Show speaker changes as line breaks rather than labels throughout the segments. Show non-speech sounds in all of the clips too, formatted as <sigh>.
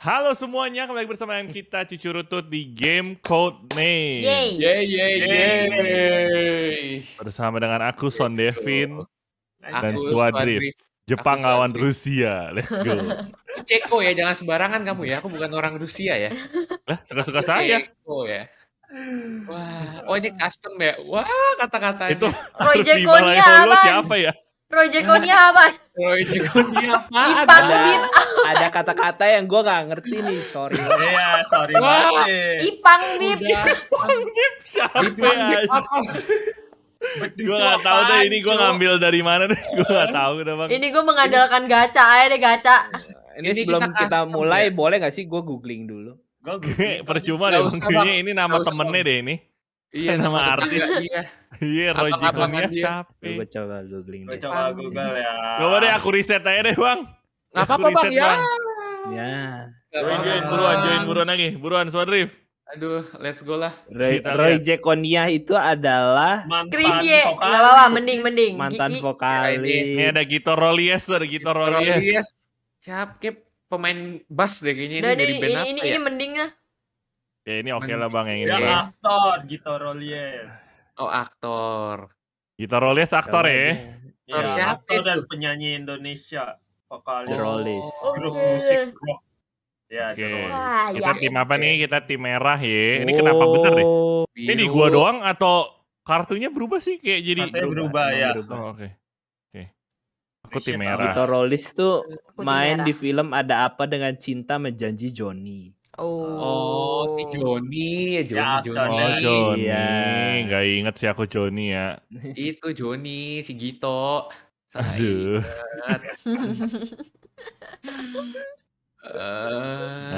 Halo semuanya, kembali bersama dengan kita Cucu Rutut di Game Code Name. Yeay. Yeay, yeay, yeay. Bersama dengan aku, Son Devin,
dan Swadrif. Jepang lawan Rusia, let's go. <laughs> Ceko ya, jangan sembarangan kamu ya, aku bukan orang Rusia ya. Lah,
suka-suka saya.
Ceko ya. Wah, oh ini custom ya. Wah, kata-katanya. Itu Roy Ceko apa? Siapa ya? Proyekonya apa? Proyekonya apa? <laughs> Ipang ada, Ada
kata-kata yang gue gak ngerti nih, sorry. <laughs> Iya, sorry banget. Ipang Bib.
Ipang Bib siapa apa?
gue gak tau deh ini gue
ngambil dari mana deh gue gak tau udah bang ini
gue mengandalkan gaca, gacha aja deh gacha
ini, ini sebelum kita, kita mulai ya?
boleh gak sih gue googling dulu
gue <laughs> percuma deh bang ini nama temennya deh
ini Iya nama artis. Iya. Iya, iya Roy ya siapa? Gue coba
googling deh. coba google ya. Gak ya. deh aku riset aja deh bang. Gak apa-apa bang ya. Ya. Join, join, buruan, join, buruan lagi. Buruan, Swadrif. Aduh, let's go lah.
Roy, Roy Jekonia itu adalah
Chris Ye. Gak apa-apa, mending, mending.
Mantan vokalis. Ini ada Gito Rolies, ada Gito Rolies.
Siap, kayak pemain
bass deh kayaknya
ini dari band ini, apa ini, ya? Ini mending lah
Ya ini oke okay lah bang yang ini. Ya aktor, gitu Rolies. Oh aktor. gitu Rolies aktor ya. Aktor iya, siapa aktor itu? dan penyanyi Indonesia. Vokalis. Rolies. Oh, okay. musik rock. Ya, Oke. Okay. kita iya. tim apa nih? Kita tim merah ya. Ini kenapa oh, bener deh? Ya? Ini di gua doang atau kartunya berubah sih kayak jadi Kartunya berubah, berubah ya. Berubah. Oh, oke. Okay.
Aku tim merah. Vito Rolis tuh main di film Ada Apa Dengan Cinta Menjanji Joni. Oh. oh, si oh. Ya, ya, Joni, Joni, ya, Joni.
Oh, iya. Joni. Iya. nggak inget sih aku Joni ya.
Itu Joni, si Gito. Aduh. uh,
uh,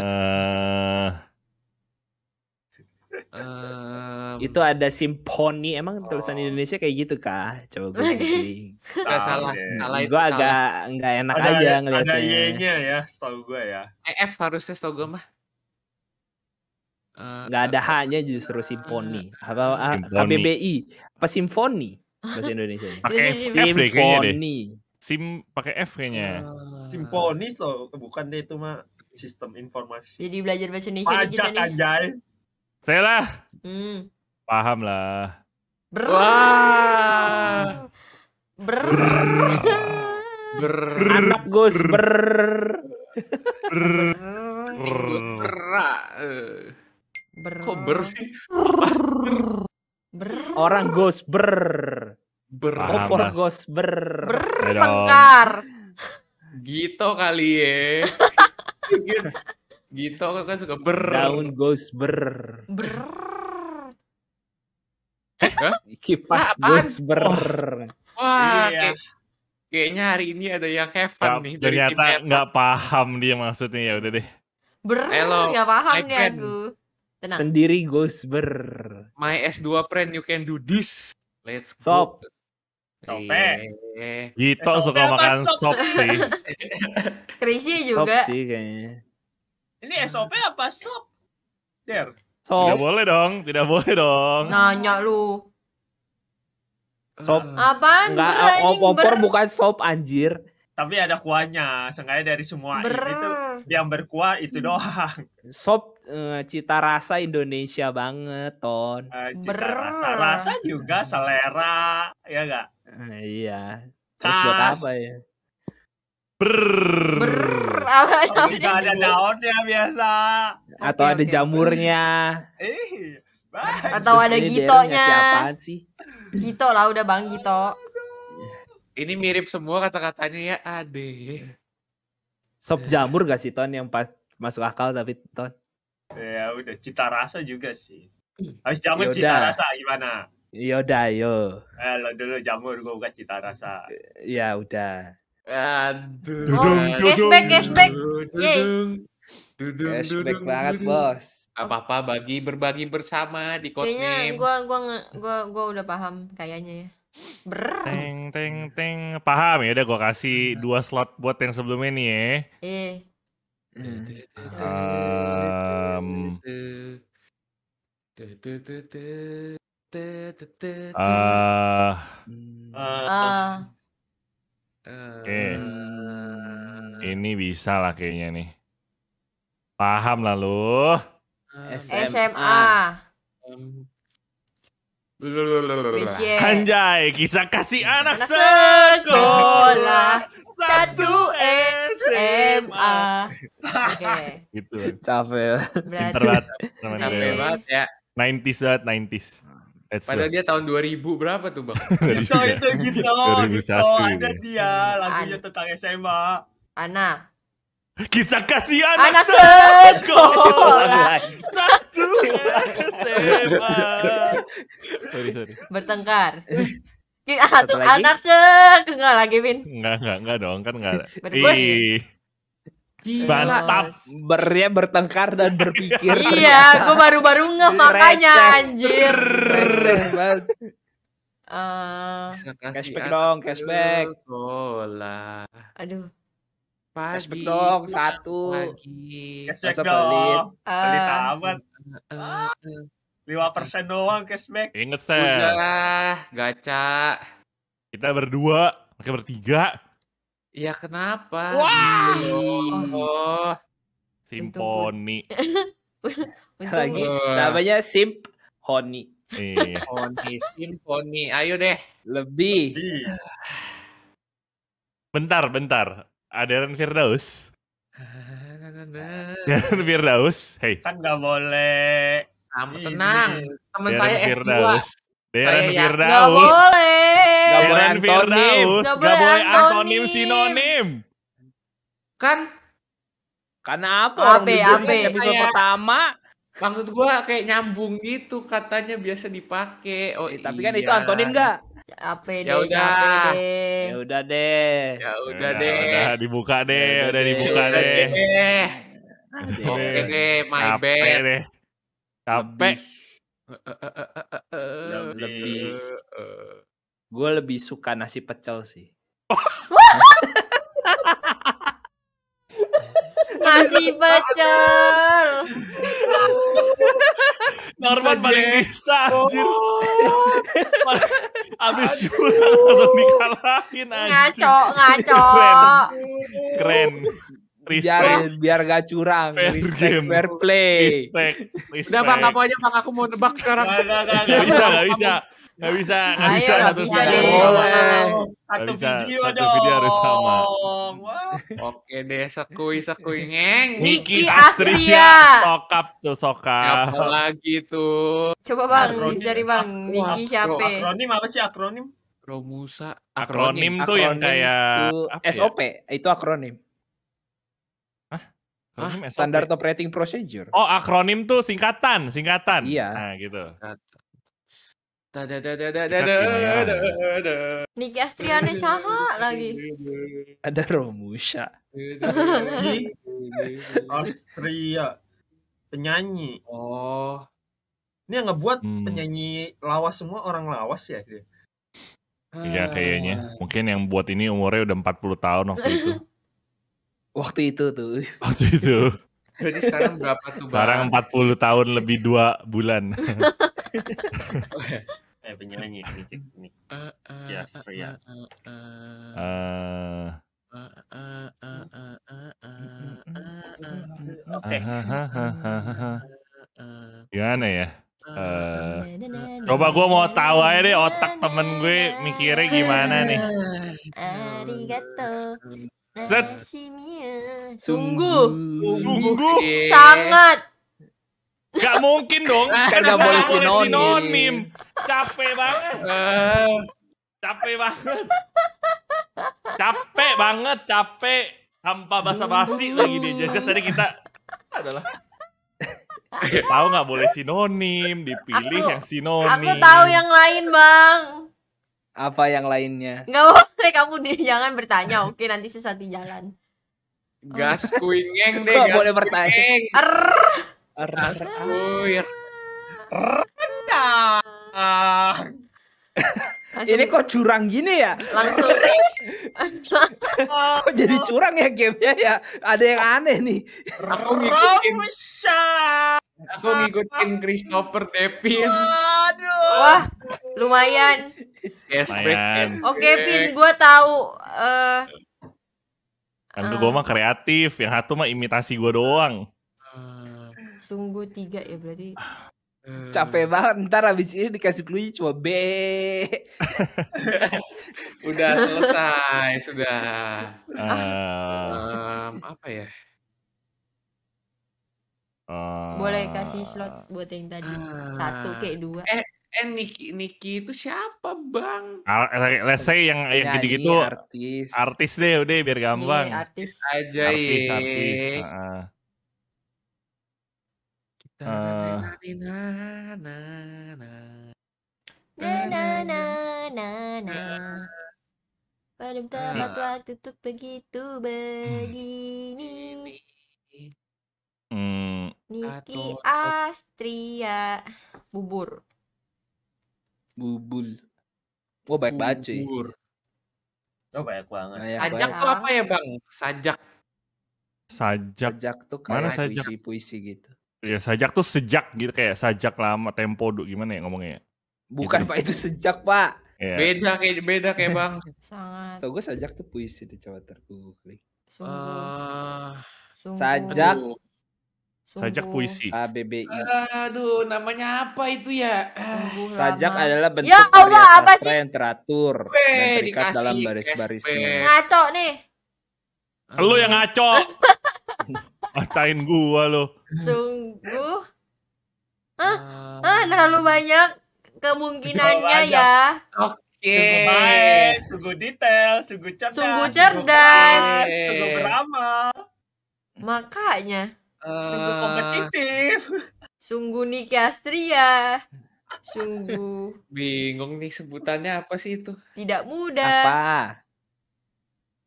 um, itu ada simponi emang oh. tulisan Indonesia kayak gitu kah? Coba gue okay.
Enggak salah, salah Gue agak nggak enak ada, aja ngeliatnya. Ada Y-nya ya, setahu gue ya. EF harusnya setahu gue mah. Eh,
nggak ada hanya justru simfoni apa ah, simfoni. KBBI apa simfoni <laughs> bahasa Indonesia pakai
simfoni sim pakai f
kayaknya eh.
simfoni so bukan deh itu mah sistem informasi jadi belajar bahasa Indonesia pajak nih. anjay saya lah hmm.
paham lah Brr.
Wah. ber ber Anak Gus ber ber ber ber Ber. Kok ber?
ber. Orang ghost ber. Ber. Opor ghost
ber. Bertengkar. Gitu kali ya. <laughs> gitu. kan suka ber. Daun
ghost ber. Ber. <laughs> Kipas ghost ber. Oh.
Wah, iya. kayaknya hari ini ada yang heaven gak, nih. Ternyata
nggak paham dia
maksudnya ya udah deh. Ber, nggak paham ya aku. Tenang. Sendiri goes Ber. My S2 friend you can do this. Let's go. Stop. Sope. Gito eh,
gitu
eh suka makan sop, sop sih. <laughs> Crazy juga. Sop sih
kayaknya.
Ini SOP apa sop? Der.
Sop. Tidak boleh dong, tidak boleh dong.
Nanya lu.
Sop. Eh, apaan? Enggak, oh, opor bukan sop anjir.
Tapi ada kuahnya, sengaja dari semua ber. itu yang berkuah itu hmm. doang.
Sop uh, cita rasa Indonesia banget, Ton. Uh,
cita rasa rasa juga selera, ya enggak?
Uh, eh, iya. Terus buat apa ya? Brrrr. Brrrr. Apa
Oh, ada daunnya biasa.
Atau okay, ada okay. jamurnya. Eh,
Atau ada gitonya. sih? Gito lah udah Bang Gito. Ini mirip semua kata-katanya ya Ade.
Sop iya. jamur gak sih Ton yang pas masuk akal tapi Ton?
Ya udah cita rasa juga sih.
Hmm. Habis jamur Yaudah. cita rasa gimana? Yaudah yo.
Eh lo dulu jamur gua bukan cita rasa.
Ya udah.
Aduh. Oh,
cashback cashback. Dudung, Cashback dudung, banget dudung. bos. Apa apa bagi berbagi bersama di code Kayaknya gue gua gua gua udah paham kayaknya ya. Ber. Teng teng
teng paham ya udah gue kasih dua slot buat yang sebelumnya nih ya. Eh.
Um, uh, uh,
Oke. Okay. Ini bisa lah kayaknya nih. Paham lah lu. SMA. SMA. Anjay, kisah kasih anak, anak
sekolah satu SMA. Oke.
Itu. Gitu.
Capek. Berarti. Internet. Capek banget ya. 90s
banget, 90s. That's Padahal
good. dia tahun 2000 berapa tuh bang? <laughs> itu itu
gitu, gitu, ada dia lagunya tentang SMA. Anak, Kisah
kasihan anak sekolah satu Sorry sorry. Bertengkar. <laughs> Kita ah, satu, satu anak sekolah lagi Vin.
Enggak enggak enggak dong kan enggak. Ih.
Mantap.
Bernya bertengkar dan berpikir. iya, gue baru-baru ngeh makanya anjir. Receh
Uh, cashback dong, cashback. Sekolah. Aduh. Pagi. Cashback dong satu. Pagi. Cashback Masa dong. Pelit. Eh. Pelit uh, amat. Eh, eh, Lima persen doang cashback. Ingat Sel. Udahlah, gacha. Kita berdua,
mereka bertiga.
Ya kenapa? Wah. Wow. Iya oh.
Simponi.
<laughs> Lagi iya. namanya
Simp Honi. Eh. Iya. Honi,
Simponi. Ayo deh.
Lebih. Lebih.
Bentar, bentar. Adaran Firdaus.
Adaran
<laughs> Firdaus. Hey.
Kan nggak boleh. Kamu tenang. Teman saya Firdaus. S2. Deren ya, Firdaus. Gak boleh. Gak Firdaus. Gak boleh antonim sinonim. Kan? Karena apa? Oh, Orang apa, apa. Kan episode pertama Maksud gua kayak nyambung gitu katanya biasa dipake, Oh, eh, tapi iya. kan itu iya. Antonin enggak? Ya, apa deh, ya udah. Ya,
ya udah deh. Ya udah ya deh. Udah dibuka deh, udah dibuka deh. Oke deh, my bad. deh. Capek. Lebih. Eh, eh. Gue lebih suka nasi pecel sih. <laughs>
masih pecel.
<laughs> Norman paling
bisa oh. anjir. <laughs> Abis juga langsung dikalahin
anjir. Ngaco, ngaco. Keren.
Keren biar respect. biar gak curang fair respect, game. fair play respect, respect. udah bang apa
aja bang aku mau nebak sekarang gak, gak, gak, gak bisa gak bisa Gak bisa, gak Ayo, bisa satu bisa deh. Boleh. Satu bisa, video satu dong. video harus sama. Oke deh, sekui sekui ngeng. Niki Astria. Sokap tuh sokap. Apa lagi tuh? Coba bang, akronim. dari bang Niki siapa? Akronim apa sih akronim? Romusa. Akronim, akronim tuh akronim yang kayak itu SOP,
ya? itu akronim.
Ah, standard
operating
procedure.
Oh, akronim tuh singkatan, singkatan. Iya. Nah, gitu.
Niki Astriani Saha lagi.
Ada Romusha.
<laughs> Austria. Penyanyi. Oh. Ini yang ngebuat hmm. penyanyi lawas semua orang lawas ya Iya kayaknya.
Mungkin yang buat ini umurnya udah 40 tahun waktu itu.
<laughs>
Waktu itu tuh. <laughs> Waktu itu. Jadi sekarang berapa tuh? Sekarang empat
puluh tahun lebih dua bulan. <laughs> eh penyanyi ini. Ya, Sria.
Oke. Eh,
eh. Gimana ya? Uh, coba gue mau tahu aja deh otak temen gue mikirnya gimana nih. Arigato.
Set. Ya. Sungguh. Sungguh. Sangat. Gak mungkin dong. Kan <laughs> gak boleh sinonim.
Capek banget. Eh. Capek banget. Capek banget, capek. Tanpa basa-basi lagi nih. Jadi tadi kita adalah tahu nggak boleh sinonim, dipilih
yang
sinonim. Aku tahu yang
lain, Bang
apa yang lainnya
nggak boleh kamu deh jangan bertanya oke nanti susah di jalan gas kuingeng deh gas boleh bertanya er er kuir
rendang ini kok curang gini ya langsung kok jadi curang ya gamenya ya ada yang aneh nih
aku Aku ngikutin Christopher Devin. Waduh. Wah, lumayan.
lumayan.
Oke, Pin, gue tahu. Uh,
kan uh, gue eh. mah kreatif, yang satu mah imitasi gue doang.
Eh. Sungguh tiga ya berarti. Hmm. Capek banget
ntar abis ini dikasih clue cuma B. <laughs> udah selesai
sudah. um, apa ya? Eh, Boleh kasih slot buat yang tadi uh, satu kayak dua. Eh, eh Niki Niki itu siapa bang?
Eh, let's say yang yang gitu gitu artis. artis deh udah biar iya, gampang. Iya,
artis aja artis, ya. Artis,
uh. Kita uh. na
na na na na na na na pada tempat waktu tuh begitu hmm. begini. Hmm. Niki Astria Bubur.
Bubul. Wah banyak banget cuy. Bubur.
Oh banyak banget. Banyak, sajak banyak. tuh apa ya bang? Sajak.
Sajak. Sajak tuh kayak Mana sajak? puisi-puisi gitu.
Ya sajak tuh sejak gitu kayak sajak lama tempo dulu
gimana ya ngomongnya? Ya? Bukan gitu. pak itu sejak pak. Yeah. Beda kayak beda kayak <laughs> bang. Sangat. Tau gue sajak tuh puisi deh coba klik. Eh,
Sungguh. Uh, Sajak Sajak puisi.
A B B I.
Aduh, namanya apa itu ya?
Sajak lama. adalah bentuk ya Allah, karya apa sih? yang teratur Weh, dan terikat dikasih, dalam baris-barisnya.
Ngaco nih.
Lu yang ngaco.
Acain <laughs> gua lo.
Sungguh. Ah. Hah? Ah, terlalu banyak kemungkinannya ya.
Oke. Okay. Sungguh baik,
sungguh detail, sungguh cerdas. Sungguh cerdas. Sungguh, sungguh beramal. Makanya sungguh eh, kompetitif. Sungguh Niki Astria. Sungguh. Bingung nih sebutannya apa sih itu? Tidak mudah. Apa?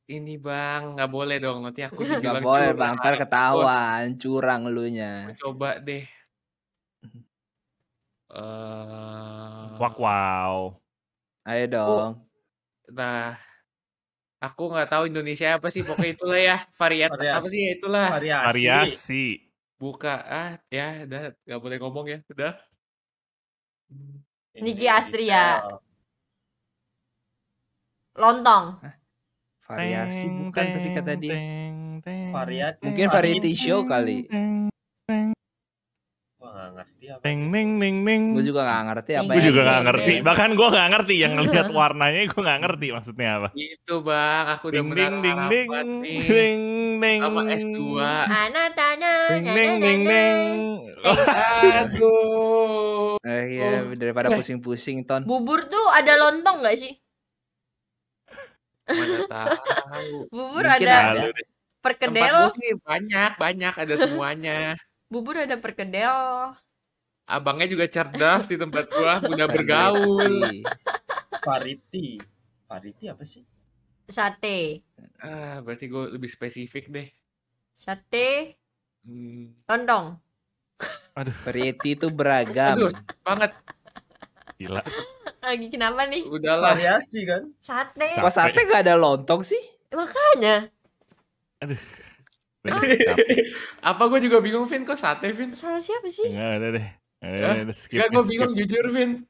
Ini bang, nggak boleh dong. Nanti aku dibilang gak boleh bang, ntar ketahuan
curang lu nya.
Coba deh. Uh... wow. Ayo dong. Nah, aku nggak tahu Indonesia apa sih pokoknya itulah ya varian ya variasi. apa sih itulah variasi. buka ah ya udah nggak boleh ngomong ya udah Niki Astria ya. lontong
variasi bukan tapi kata dia varian mungkin variety show
kali ngerti apa. Ning ning Gue juga gak ngerti apa. Gue juga gak ngerti. Bahkan gue gak ngerti yang iya. ngeliat warnanya gue gak ngerti maksudnya apa.
gitu bang, aku udah ding ding ding ding ding Apa S2. Anak tanah. Ding ning. ding ding. Aduh. Eh
iya oh. daripada pusing-pusing ton.
Bubur tuh ada lontong gak sih? Bubur ada perkedel. Tempat sih banyak, banyak ada semuanya. Bubur ada perkedel, abangnya juga cerdas di tempat gua <laughs> punya bergaul pariti pariti apa sih sate ah berarti gua lebih spesifik deh sate hmm. lontong aduh pariti itu beragam aduh banget gila lagi kenapa nih udahlah variasi kan sate kok sate
gak ada lontong sih
makanya aduh <laughs> apa gue juga bingung Vin kok sate Vin salah siapa sih
Enggak ada deh Eh,
Gak eh, gue bingung jujur Vin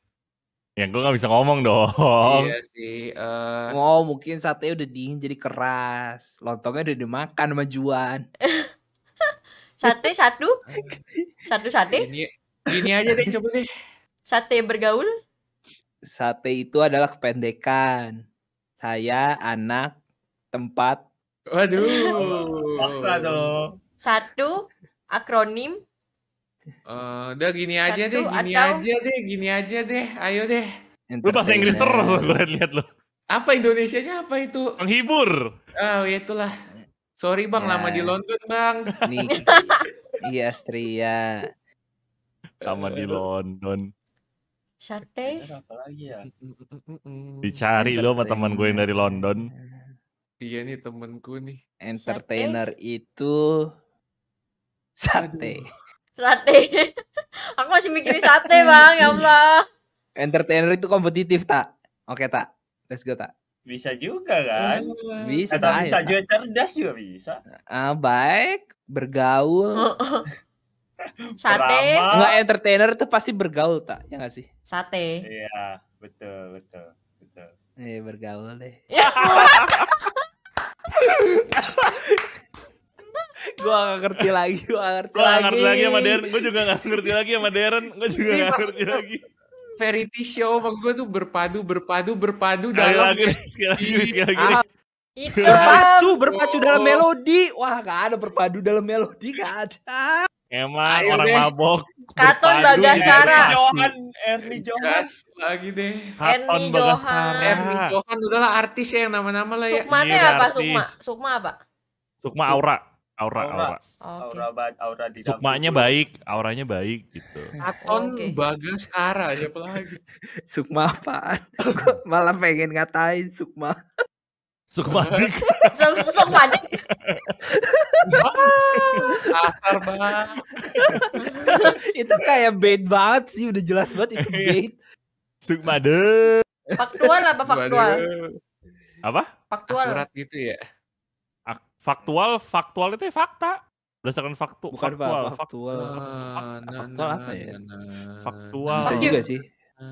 Ya gue gak bisa ngomong dong Iya
sih uh... Oh mungkin
sate udah dingin jadi keras Lontongnya udah dimakan sama Juan
<laughs> Sate satu Satu sate Gini ini aja deh coba deh Sate bergaul
Sate itu adalah kependekan Saya anak tempat
Waduh Paksa dong Satu akronim Uh, udah gini aja Satu, deh, gini atau... aja deh, gini aja deh, ayo deh. Lu bahasa Inggris terus gue lihat lo. Apa Indonesianya apa itu?
Penghibur.
Oh ya itulah. Sorry bang, nah. lama di London bang. Nih, <laughs>
iya Astria. Lama di London.
Sate. Ya?
Dicari lo sama teman gue yang dari London.
Iya nih temanku nih. Entertainer itu sate. Aduh
sate <laughs> aku masih mikirin sate bang ya Allah
entertainer itu kompetitif tak oke tak let's go tak
bisa juga
kan hmm. bisa Atau bisa ya, juga
tak. cerdas juga bisa
ah baik bergaul oh, oh.
<laughs> sate nggak
entertainer itu pasti bergaul tak ya nggak sih sate iya betul betul betul eh bergaul deh ya <laughs> gue gak ngerti lagi, gue gak ngerti
gua lagi. Gue ngerti lagi sama Darren, gue juga gak ngerti lagi sama Darren, gue juga nggak gak
ngerti lagi. Verity show maksud gue tuh berpadu, berpadu, berpadu sekali dalam. Lagi, sekali lagi, sekali lagi. Ah.
Berpacu, berpacu oh. dalam melodi. Wah, gak ada berpadu dalam melodi,
gak ada.
Emang Ayo orang deh. mabok.
Katon Bagaskara. Erni Johan, Erni Johan. lagi deh.
Katon Bagaskara. Erni
Johan udahlah artis ya yang nama-nama lah ya. Sukma iya, apa? Sukma. Sukma apa?
Sukma Aura aura aura aura
aura, aura di sukmanya
baik auranya baik gitu
Aton okay.
bagas Kara ya lagi
<laughs> sukma apaan <laughs> malah pengen ngatain sukma
sukma <laughs> dik sukma dik kasar banget
itu kayak bait banget sih udah jelas banget itu iya. bait sukma dik
faktual apa faktual
apa
faktual akurat gitu ya Faktual, faktual itu ya fakta. Berdasarkan faktu, Bukan faktual, faktual. Faktual, ya? ah, nah, nah, faktual, nah, apa ya? Nah, faktual. Bisa juga sih.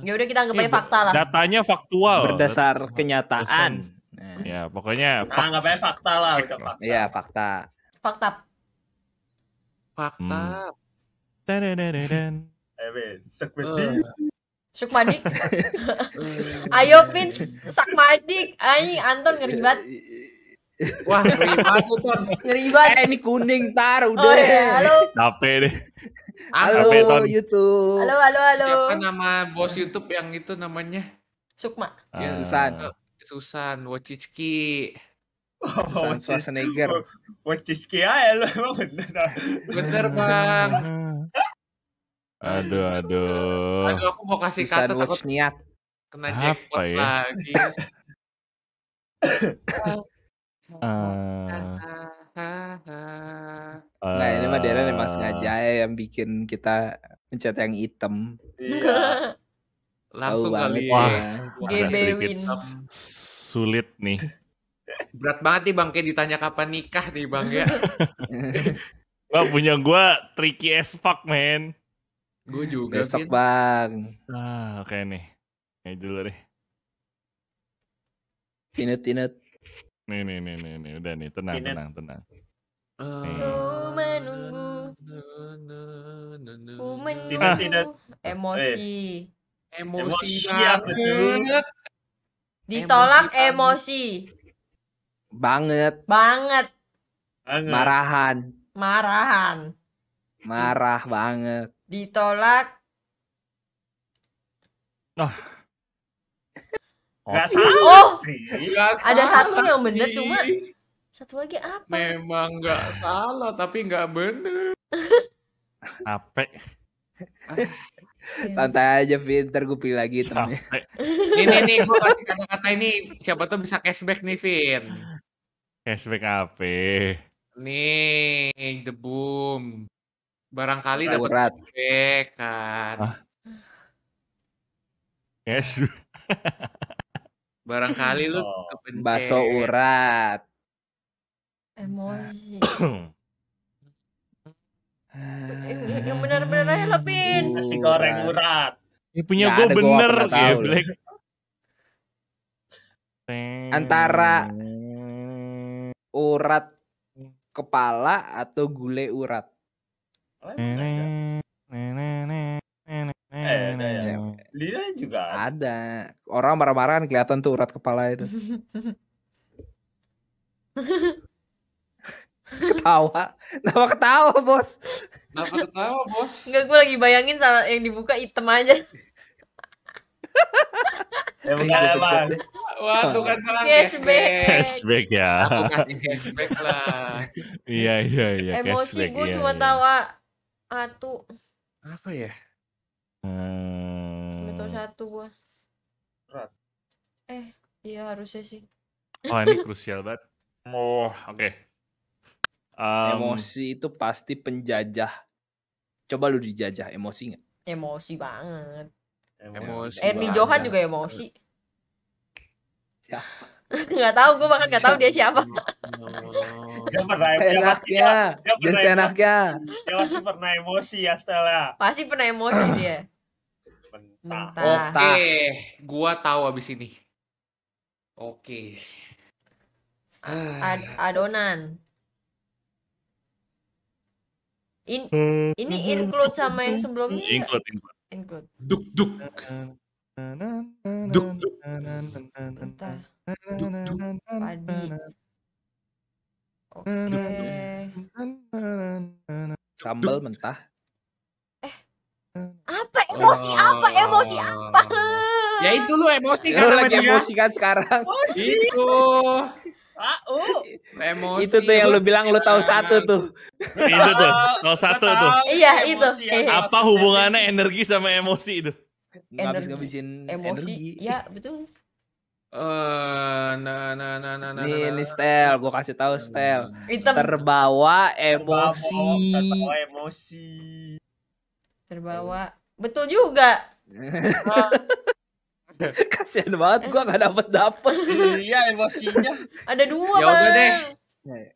Ya udah kita anggap iya, aja fakta lah. Datanya faktual. Berdasar kenyataan. Nah. Ya, pokoknya fak... anggap
aja fakta lah, udah
fakta. Iya, fakta. Fakta. Hmm. Fakta.
Hmm. Sekmedik.
Sukmadik. Ayo Pins, sukmadik Ayo Anton ngeri banget. Iya, Wah, ngeri banget Eh, ini kuning, tar, oh, udah. Oh, iya. Halo.
Capek deh.
Halo,
YouTube. Halo, halo, halo. Siapa
nama bos YouTube yang itu namanya? Sukma. Ya, uh. Susan. Eh, Susan, Wojcicki. Oh, Susan
Schwarzenegger. Wojcicki ya lo, bener.
Bener, Bang.
Aduh, aduh. Aduh, aku mau
kasih Susan kata takut
kena jackpot ya? lagi.
<laughs> uh, Nah ini mah Darren emang sengaja eh. ya yang bikin kita mencet yang hitam. Iya. iya.
Langsung kali. Ya. Wah,
Sulit nih.
<laughs> Berat banget nih Bang kayak ditanya kapan nikah nih Bang ya. <laughs> gak
punya gue tricky as fuck man. Gue juga. Besok Bang. Ah oke okay nih. Ini dulu deh. Pinut-pinut. Nih nih nih nih nih udah nih tenang tenang tenang.
Ku menunggu, ku Tidak, menunggu tidak. emosi. Emosi banget. Ditolak Emosi emosi,
Banget banget Banget. marahan,
marahan.
marah banget.
Ditolak
Gak oh. salah oh, sih. Gak
salah ada satu yang bener cuma satu lagi apa? Memang gak salah tapi gak bener.
<laughs> Ape. Iya. Santai aja Vin, ntar gue pilih lagi temennya.
ini nih, gue kasih kata-kata ini siapa tuh bisa cashback nih Vin.
Cashback apa?
Nih, The Boom. Barangkali dapat cashback kan.
Yes. <laughs>
Barangkali lu oh. kepencet. Baso
urat.
Emoji. Ah. yang benar-benar aja lo, Pin. Nasi goreng
urat.
Ya punya gue bener, gitu,
Antara urat kepala atau gule urat. Eh, Lia juga ada. Orang marah-marah kan kelihatan tuh urat kepala itu. <laughs> ketawa. Kenapa ketawa,
Bos? Kenapa ketawa, Bos? Enggak, gue lagi bayangin sama yang dibuka item aja. <laughs> Emang ya, emang. Wah, iya. tuh kan kalau cashback. Cashback ya. Aku kasih cashback lah.
Iya, iya, iya. Emosi gue iya, cuma iya. tawa atu. Apa ya? Hmm. Betul
satu gua. Berat. Eh, iya harusnya sih. Oh,
ini
krusial banget. Oh, oke. Okay. Um, emosi itu pasti penjajah. Coba lu dijajah emosi
Emosi banget. Emosi. Ernie eh, Johan juga emosi. Ya. <laughs> nggak tau, gue bahkan nggak tau dia siapa
<laughs> dia pernah senaknya dia seenaknya.
dia masih pernah emosi ya Stella pasti pernah emosi dia Mentah. Oke, okay. gua tahu abis ini. Oke. Okay. Ad adonan. In ini include sama yang sebelumnya? Include, include. Include. Duk duk. Duk duk. Entah. Duk duk.
Padi. Oke. Okay.
Sambal mentah.
Apa oh. emosi oh. apa emosi apa? Ya itu lu emosi kan lagi emosi
kan sekarang. Emosi. Itu.
Au. Emosi. Itu tuh yang lu bilang lu
tahu satu tuh. itu tuh,
tahu satu tuh. Iya, itu. Iya. Apa hubungannya energi sama emosi itu? Energi.
Ngabisin emosi. Energi.
Ya, betul.
Eh, nah, nah, nah, nah, nah, nih, nah, nih stel, gua kasih tahu stel. Terbawa emosi.
Terbawa emosi terbawa betul juga
kasihan <laughs> kasian banget gua gak dapet dapet iya emosinya
ada dua ya udah deh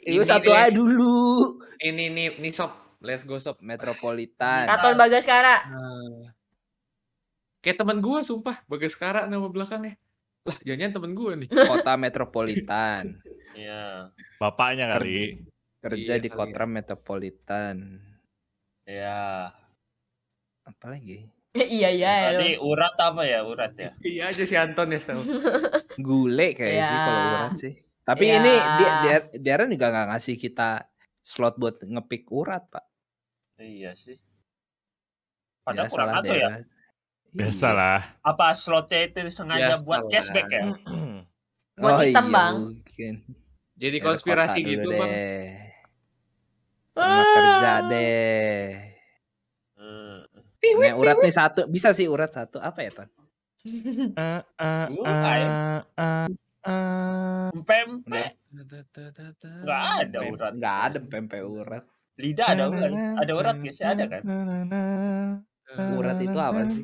itu satu aja
dulu ini nih ini sob
let's go sob metropolitan katon bagus sekarang eh, kayak teman gua sumpah sekarang nama belakangnya lah jangan teman gua nih kota metropolitan <laughs> iya bapaknya kali kerja iya di kota metropolitan ya apalagi
<laughs> iya iya tadi urat apa ya urat ya <laughs> iya aja si Anton ya tahu
<laughs> gule kayak yeah. sih ya. kalau urat sih
tapi yeah. ini dia
dia kan juga nggak ngasih kita slot buat ngepick urat pak
iya sih padahal kurang atau ya iya.
biasalah
apa slotnya itu sengaja Biasalah. buat cashback ya <clears throat> buat oh, hitam iya, bang
jadi konspirasi gitu deh. bang ah. kerja
deh Piwit, nah, urat nih satu, bisa sih urat satu. Apa ya, Tan? Uh, Gak ada urat. gak ada pempe urat. Lidah ada urat. Ada urat sih? ada kan? Urat itu apa sih?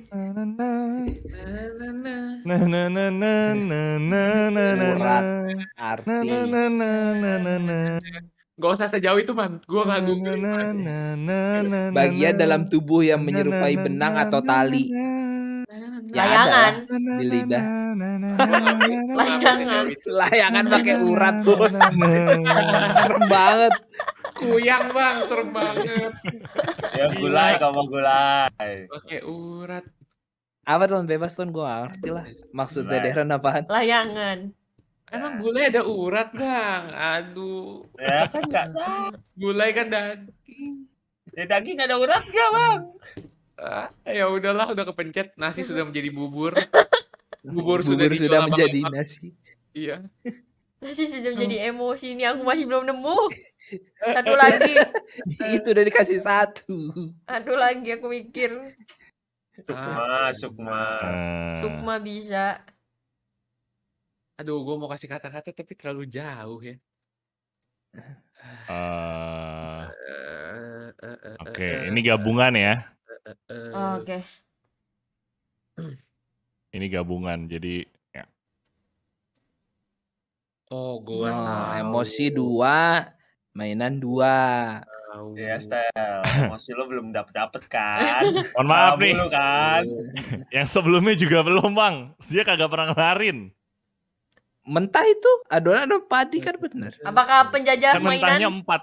Urat arti
Gak usah sejauh itu man, gue kagum.
Bagian dalam tubuh yang menyerupai benang atau tali.
Layangan.
Di lidah. Layangan. Layangan pakai urat bos. serem banget.
Kuyang bang, serem banget. ya gulai, kamu gulai. Pakai urat. Apa tuh bebas tuh gue
ngerti lah. Maksudnya daerah apaan?
Layangan. Emang iya. gulai ada urat, Bang? Aduh. Ya kan enggak. <laughs> Gulai kan daging. Ya daging ada urat gak, Bang? Ah, ya udahlah, udah kepencet. Nasi <laughs> sudah menjadi bubur. Bubur, bubur sudah, sudah menjadi bang. nasi. Iya. Nasi sudah menjadi emosi ini aku masih belum nemu. Satu <laughs> lagi. Itu udah dikasih satu. Aduh lagi aku mikir.
Ah. Sukma, Sukma. Sukma
bisa. Aduh, gue mau kasih kata-kata tapi terlalu jauh ya.
Uh,
Oke, okay. Eh, eh, eh, ini gabungan ya. Oh, Oke. Okay.
Ini gabungan, jadi ya.
Oh, gue oh, tahu. emosi
dua, mainan dua. Ya, Stel. Emosi lo belum dapet dapet kan? Mohon maaf Kamu nih. Kan? Yang sebelumnya juga belum bang. Dia kagak pernah ngelarin mentah itu adonan atau padi kan benar.
apakah penjajah mainan mentahnya empat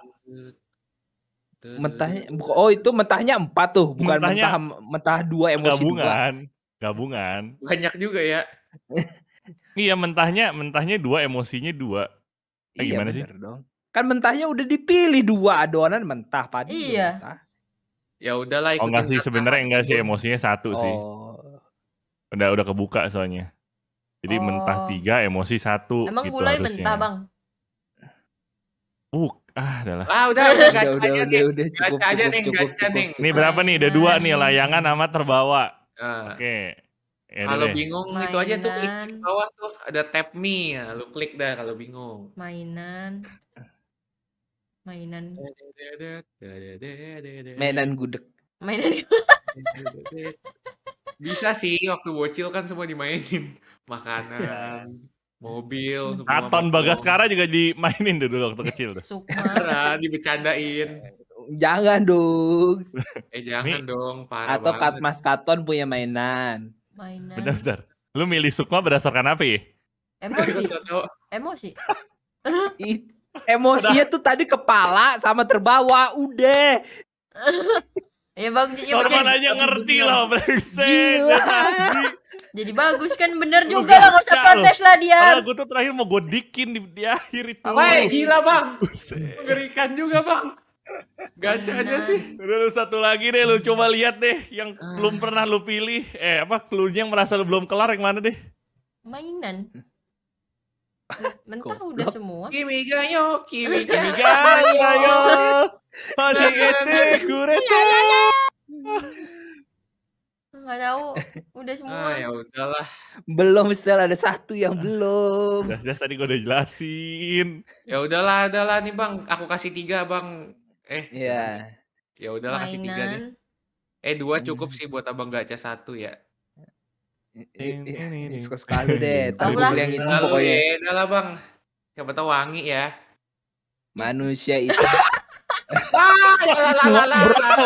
mentahnya oh itu mentahnya empat tuh bukan mentahnya, mentah mentah dua emosi gabungan dua. gabungan
banyak juga ya <laughs> iya mentahnya mentahnya dua emosinya dua eh, iya, gimana sih dong
kan mentahnya udah dipilih dua adonan mentah padi iya.
mentah ya udahlah oh enggak sih
sebenarnya enggak sih emosinya satu oh. sih udah udah kebuka soalnya jadi oh. mentah tiga, emosi satu. Emang gitu gulai harusnya. mentah bang? Buk, ah adalah. Lah udah udah udah udah, udah, udah, udah cukup, cukup, aja cukup, cukup, cukup, cukup. Ini berapa nih? Ada dua nah. nih layangan sama terbawa. Uh. Oke. Okay.
Ya, kalau bingung mainan. itu aja tuh klik di bawah tuh ada tab me ya, lu klik dah kalau bingung. Mainan. Mainan. Mainan
gudeg. Mainan
<laughs> Bisa sih waktu bocil kan semua dimainin. <laughs> Makanan, mobil, Aton bagus sekarang
juga dimainin dulu waktu kecil tuh.
Sukma. dibecandain.
Jangan dong.
<laughs> Eh jangan Mi. dong, parah Atau banget. Mas Katon punya mainan.
Mainan. Bener, bener. Lu milih Sukma berdasarkan apa ya?
Emosi. Emosi.
<laughs> Emosinya tuh tadi kepala sama terbawa, udah.
Ya bang, ya
Norman aja ngerti loh, brengsek. <laughs>
Jadi bagus kan bener juga lah gak usah protes lah dia. Kalau
gue tuh terakhir mau gue dikin di, di akhir itu. Wah eh, gila bang. Mengerikan juga bang. aja sih. Udah lu satu lagi deh lu coba lihat deh yang uh. belum pernah lu pilih. Eh apa clue yang merasa lu belum kelar yang mana deh?
Mainan. <laughs> Mentah udah semua. Kimigayo, kimigayo. <laughs> Kimigayo. Hoshigete Kurete. Enggak tahu, udah ah, semua. Ah, ya udahlah.
Belum setelah ada satu yang ah. belum. Udah, udah tadi gua udah jelasin.
Ya udahlah, udahlah nih Bang, aku kasih tiga Bang. Eh. Iya. Ya udahlah kasih tiga nih. Eh dua hmm. cukup sih buat abang gacha satu ya.
Ini suka sekali deh. <laughs> Tahu lah. Yang itu pokoknya. Ya,
Udahlah bang. Siapa tahu wangi ya.
Manusia itu <laughs>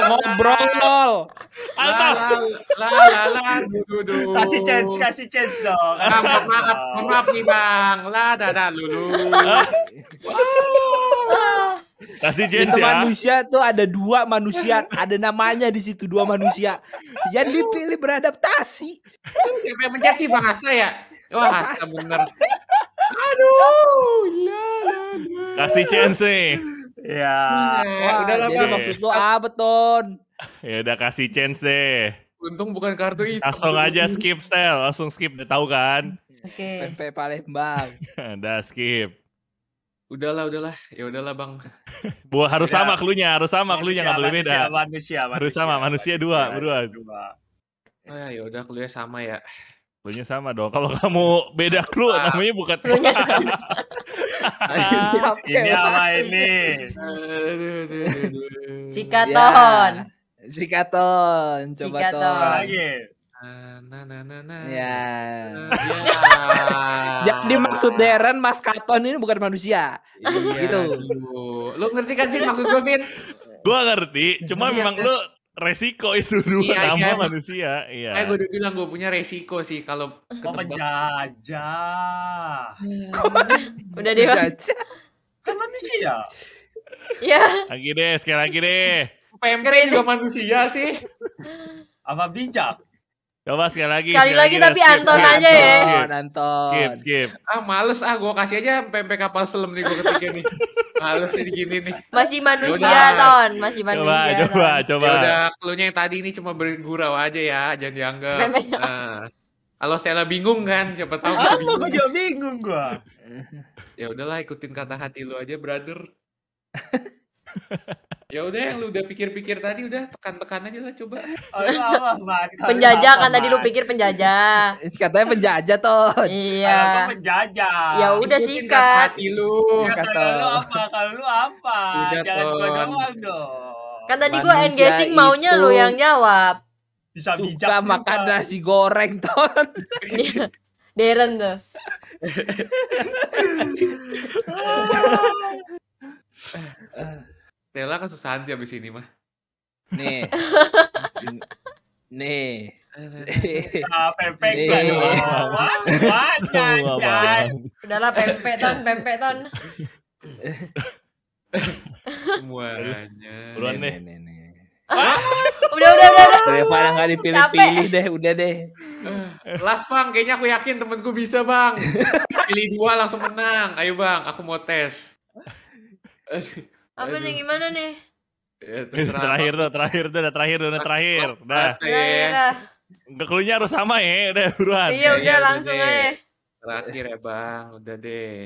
ngobrol kasih chance kasih chance dong ah, maaf maaf maaf nih bang lah dah dah lulu
kasih chance ya manusia tuh ada dua manusia ada namanya di situ dua manusia yang dipilih beradaptasi siapa yang mencet sih bang Asa ya wah oh, Asa bener aduh
kasih chance nih Ya. Nah, udah lah, maksud lu
apa, Ton?
Ya udah kasih chance deh.
Untung bukan kartu itu. Langsung aja skip
style, langsung skip udah tahu kan?
Oke. Okay. PP Palembang.
<laughs> udah skip.
Udahlah, udahlah. Ya udahlah, Bang.
<laughs> Bu harus sama klunya, iya. harus sama klunya nggak boleh beda. Manusia,
manusia, harus sama manusia, manusia dua, iya, berdua. Dua. Oh, ya udah klunya sama ya.
Lu nya sama dong. Kalau kamu beda kru ah. namanya bukan. Lu nya Ini apa ini?
Cikaton.
Ya. Cikaton. Coba Cikaton. Ton. Lagi. Na, na, na, na. Ya. ya. Jadi maksud Darren Mas Katon ini bukan
manusia. Iya, gitu.
Iya. Lu
ngerti kan sih maksud gue Vin?
Gue
ngerti, cuma iya, memang iya. lu resiko itu <laughs> dulu iya, iya, nama iya. manusia. Iya. Kayak gue
udah bilang gue punya resiko sih kalau Oh, menjajah? Hmm. <laughs> Udah deh. Menjajah? Kan manusia. Iya. Lagi deh, sekali lagi deh. PMP juga manusia sih.
Apa bijak? Coba sekali lagi. Sekali, lagi,
lagi tapi Anton aja ya. Anton,
Anton. Skip, skip.
Ah males ah gue kasih aja pempek kapal selam nih gue ketiknya nih. males nih gini nih. Masih manusia Yaudah. Ton, masih manusia. Coba, ton. coba, coba. Ya udah, cluenya yang tadi ini cuma gurau aja ya, jangan dianggap. Nah. Kalau Stella bingung kan, siapa tahu gue bingung. gue juga bingung gue. ya udahlah ikutin kata hati lu aja, brother. <laughs> Ya udah yang lu udah pikir-pikir tadi udah tekan-tekan aja lah coba. Oh, penjajah kan tadi lu pikir penjajah.
<laughs> Katanya penjajah toh. Iya.
penjajah. Ya udah sih kan. Hati
lu. Ya, kalau
lu apa? Kalau lu apa? Udah, Jangan gua jawab dong. Kan tadi gua engaging maunya lu yang jawab.
Bisa bijak makan nasi goreng ton.
<laughs> Iya. Deren tuh. <laughs> Malah kesusahan sih abis ini mah. Nih. <laughs> Nih. Ah, pempek kan. Mas, banyak. Udahlah pempek ton, pempek ton. Semuanya. Buruan deh.
Ah, udah udah udah. Daripada nggak dipilih-pilih deh, udah deh.
Las bang, kayaknya aku yakin temenku bisa bang. Pilih dua langsung menang. Ayo bang, aku mau tes apa nih gimana nih ya, terakhir
tuh terakhir tuh udah terakhir udah terakhir udah Enggak iya, iya, iya. keluarnya harus sama ya, udah buruan. Iya, udah langsung aja.
Terakhir ya, Bang. Udah deh.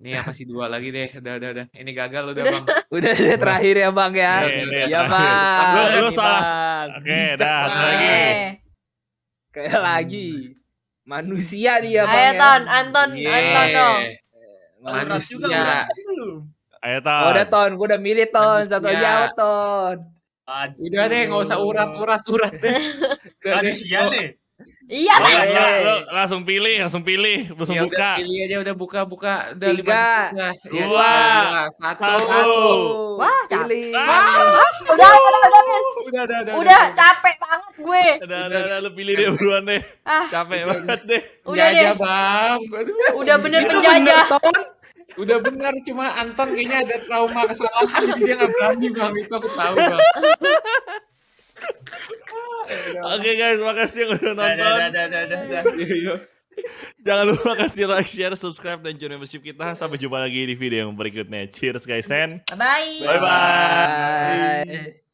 Ini apa masih dua lagi deh. Udah, udah, udah. Ini gagal udah, Bang. Udah deh terakhir ya, Bang ya. Iya, Bang. Lu lu salah. Oke, dah, lagi.
Kayak hmm. lagi. Manusia dia, ya, Bang. Ayo, ya? Anton, Anton dong. Eh, manusia. Ayo Ton. Oh, udah Ton, gue udah milih Ton, satu aja apa Ton.
Aduh. Udah deh, nggak usah urat-urat-urat deh. <laughs> Udah Manusia deh. Iya. Oh, langsung pilih, langsung pilih, langsung ya, buka. Udah pilih aja udah buka buka udah tiga, lima, iya, dua, ya, dua, satu, satu. satu. Wah, pilih. Wah, udah, udah, udah, udah, udah, udah, udah, capek banget gue.
Udah, udah, udah, lu pilih deh buruan
deh. Ah, capek banget deh. Udah deh. Bang. Udah bener penjajah udah benar cuma Anton kayaknya ada trauma kesalahan dia nggak berani bang itu aku tahu bang
Oke okay, guys, makasih yang udah nonton. Iya, iya. Jangan lupa kasih like, share, subscribe dan join membership kita. Sampai jumpa lagi di video yang berikutnya. Cheers guys and bye bye. bye, -bye. bye, -bye.